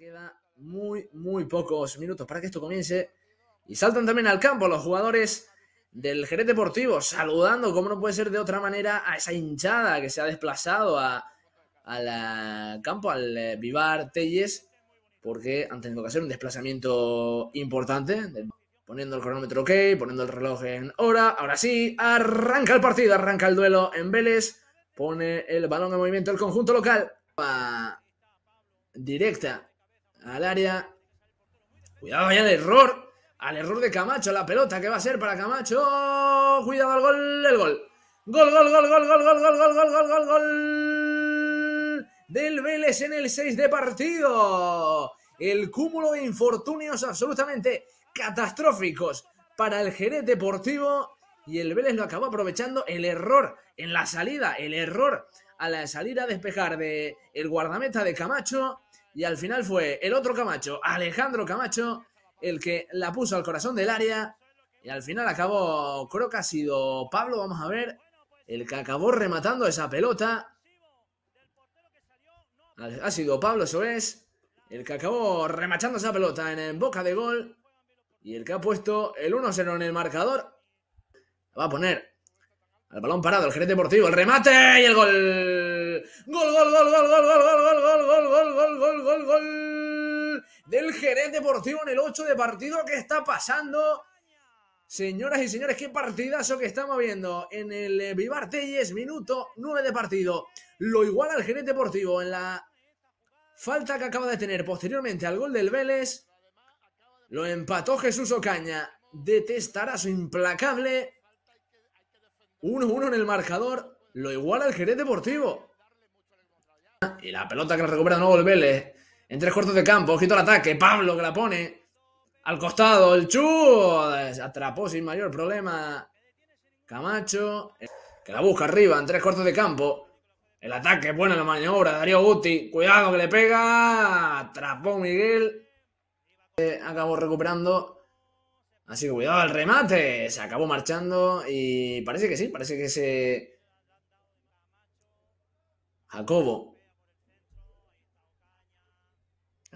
queda muy, muy pocos minutos para que esto comience. Y saltan también al campo los jugadores del Jerez Deportivo, saludando, como no puede ser de otra manera, a esa hinchada que se ha desplazado al campo, al eh, Vivar Telles, porque han tenido que hacer un desplazamiento importante, poniendo el cronómetro ok, poniendo el reloj en hora. Ahora sí, arranca el partido, arranca el duelo en Vélez, pone el balón en movimiento el conjunto local. Directa al área. Cuidado, ya el error. Al error de Camacho, la pelota que va a ser para Camacho. Cuidado al gol, el gol. Gol, gol, gol, gol, gol, gol, gol, gol, gol, gol, Del Vélez en el 6 de partido. El cúmulo de infortunios absolutamente catastróficos para el Jerez Deportivo. Y el Vélez lo acabó aprovechando. El error en la salida, el error a la salida a despejar de el guardameta de Camacho y al final fue el otro Camacho, Alejandro Camacho, el que la puso al corazón del área. Y al final acabó, creo que ha sido Pablo, vamos a ver, el que acabó rematando esa pelota. Ha sido Pablo, eso es. El que acabó remachando esa pelota en, boca de gol. Y el que ha puesto el 1-0 en el marcador. Va a poner al balón parado el gerente deportivo. El remate y el gol gol, gol, gol, gol, gol, gol, gol, gol, gol, gol, gol, gol, gol, del Jerez Deportivo en el 8 de partido. ¿Qué está pasando? Señoras y señores, qué partidazo que estamos viendo en el Vivar minuto 9 de partido. Lo igual al Jerez Deportivo en la falta que acaba de tener posteriormente al gol del Vélez. Lo empató Jesús Ocaña. su implacable. 1-1 en el marcador. Lo igual al Jerez Deportivo. Y la pelota que la recupera de nuevo el Vélez. En tres cortos de campo. Ojito al ataque. Pablo que la pone. Al costado. El Chu. Atrapó sin mayor problema. Camacho. Eh, que la busca arriba. En tres cortos de campo. El ataque. Buena la maniobra. Darío Guti. Cuidado que le pega. Atrapó Miguel. Eh, acabó recuperando. Así que cuidado al remate. Se acabó marchando. Y parece que sí. Parece que se. Jacobo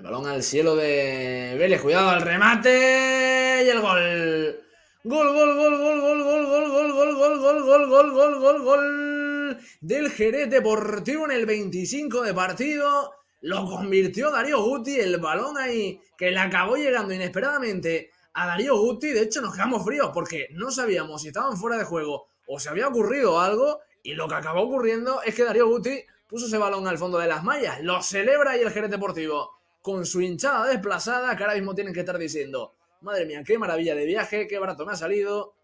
balón al cielo de Vélez. Cuidado al remate y el gol. Gol, gol, gol, gol, gol, gol, gol, gol, gol, gol, gol, gol, gol, gol, gol, gol del Jerez Deportivo en el 25 de partido. Lo convirtió Darío Guti, el balón ahí que le acabó llegando inesperadamente a Darío Guti. De hecho, nos quedamos fríos porque no sabíamos si estaban fuera de juego o se había ocurrido algo. Y lo que acabó ocurriendo es que Darío Guti puso ese balón al fondo de las mallas. Lo celebra ahí el Jerez Deportivo con su hinchada desplazada, que ahora mismo tienen que estar diciendo, madre mía, qué maravilla de viaje, qué barato me ha salido.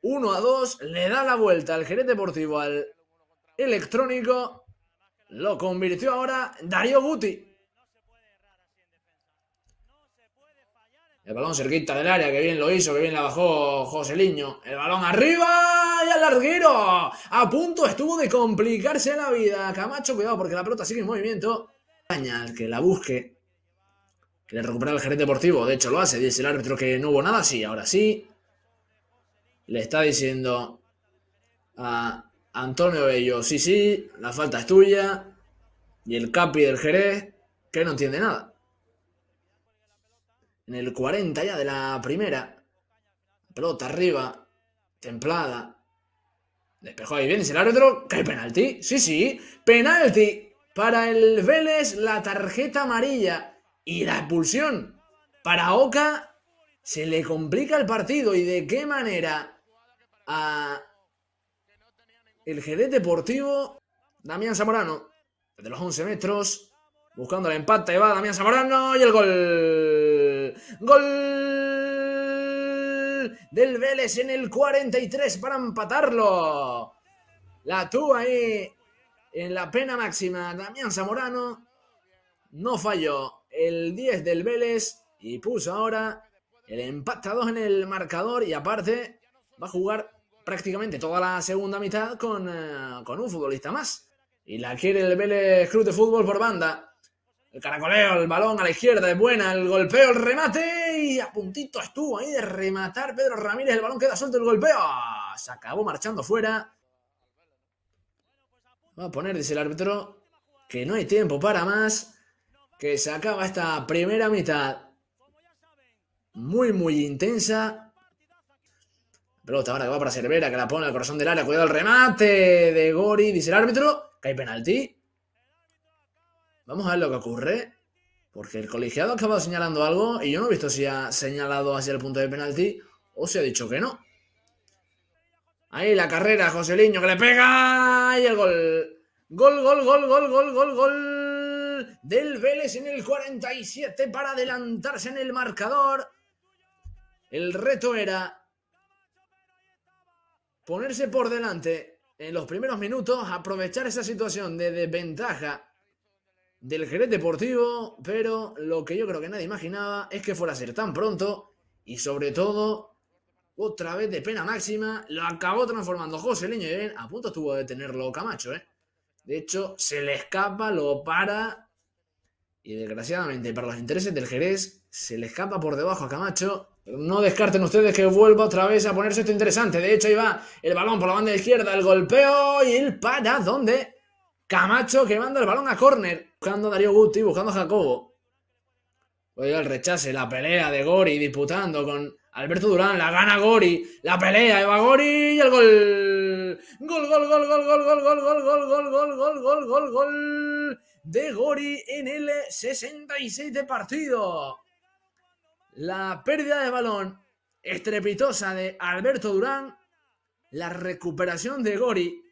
1 a 2, le da la vuelta al gerente Deportivo al electrónico, lo convirtió ahora Darío Buti. El balón cerquita del área, que bien lo hizo, que bien la bajó Liño. El balón arriba y al larguero. A punto estuvo de complicarse la vida. Camacho, cuidado porque la pelota sigue en movimiento que la busque, que le recupera el gerente deportivo, de hecho lo hace, dice el árbitro que no hubo nada, sí, ahora sí. Le está diciendo a Antonio Bello, sí, sí, la falta es tuya. Y el Capi del Jerez, que no entiende nada. En el 40 ya de la primera, pelota arriba, templada. Despejó ahí, bien, dice el árbitro, que hay penalti, sí, sí, penalti para el Vélez, la tarjeta amarilla y la expulsión. Para Oca, se le complica el partido y de qué manera a el GD Deportivo, Damián Zamorano, desde los 11 metros, buscando el empate, va Damián Zamorano y el gol. Gol del Vélez en el 43 para empatarlo. La tuya. ahí en la pena máxima, Damián Zamorano no falló el 10 del Vélez y puso ahora el empate a 2 en el marcador y aparte va a jugar prácticamente toda la segunda mitad con, eh, con un futbolista más. Y la quiere el Vélez Club de Fútbol por banda. El caracoleo, el balón a la izquierda es buena, el golpeo, el remate y a puntito estuvo ahí de rematar Pedro Ramírez, el balón queda suelto, el golpeo. Se acabó marchando fuera Va a poner, dice el árbitro, que no hay tiempo para más. Que se acaba esta primera mitad. Muy, muy intensa. Pelota ahora que va para Cervera, que la pone al corazón del área. Cuidado el remate de Gori, dice el árbitro. Que hay penalti. Vamos a ver lo que ocurre. Porque el colegiado ha acabado señalando algo y yo no he visto si ha señalado hacia el punto de penalti o si ha dicho que no. Ahí la carrera, José Liño que le pega. Y el gol. Gol, gol, gol, gol, gol, gol, gol. Del Vélez en el 47 para adelantarse en el marcador. El reto era ponerse por delante en los primeros minutos, aprovechar esa situación de desventaja del Jerez Deportivo, pero lo que yo creo que nadie imaginaba es que fuera a ser tan pronto y sobre todo otra vez de pena máxima. Lo acabó transformando José Leño y a punto estuvo de tenerlo Camacho, ¿eh? De hecho, se le escapa, lo para. Y desgraciadamente, para los intereses del Jerez, se le escapa por debajo a Camacho. no descarten ustedes que vuelva otra vez a ponerse esto interesante. De hecho, ahí va el balón por la banda izquierda, el golpeo y el para ¿Dónde? Camacho que manda el balón a córner. Buscando a Darío Guti, buscando a Jacobo. Oiga, el rechace, la pelea de Gori disputando con Alberto Durán, la gana Gori, la pelea, Eva Gori y el gol. Gol, gol, gol, gol, gol, gol, gol, gol, gol, gol, gol, gol, gol, gol, gol de Gori en el 66 de partido. La pérdida de balón estrepitosa de Alberto Durán, la recuperación de Gori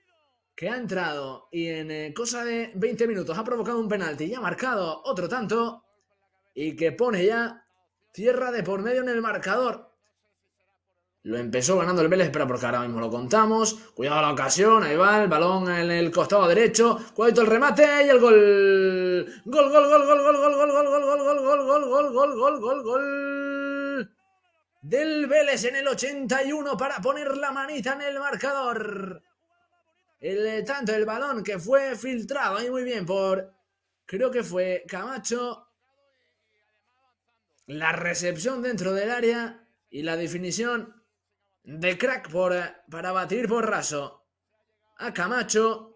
que ha entrado y en cosa de 20 minutos ha provocado un penalti y ha marcado otro tanto y que pone ya tierra de por medio en el marcador. Lo empezó ganando el Vélez, pero porque ahora mismo lo contamos. Cuidado la ocasión, ahí va el balón en el costado derecho. Cuidado el remate y el gol. Gol, gol, gol, gol, gol, gol, gol, gol, gol, gol, gol, gol, gol, gol, gol, gol, gol. Del Vélez en el 81 para poner la manita en el marcador. El tanto el balón que fue filtrado ahí muy bien por creo que fue Camacho. La recepción dentro del área y la definición de por eh, para batir por raso a Camacho.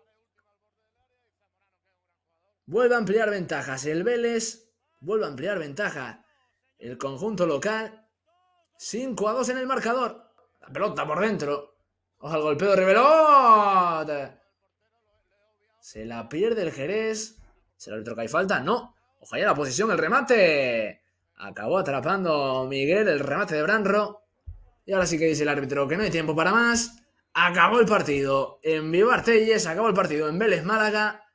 Vuelve a ampliar ventajas el Vélez, vuelve a ampliar ventaja el conjunto local. 5 a 2 en el marcador. La pelota por dentro. Ojalá al golpeo de Rebelot. Se la pierde el Jerez. ¿Se el que hay falta? No. Ojalá la posición, el remate. Acabó atrapando Miguel el remate de Branro. Y ahora sí que dice el árbitro que no hay tiempo para más. Acabó el partido. En vivo acabó el partido en Vélez Málaga.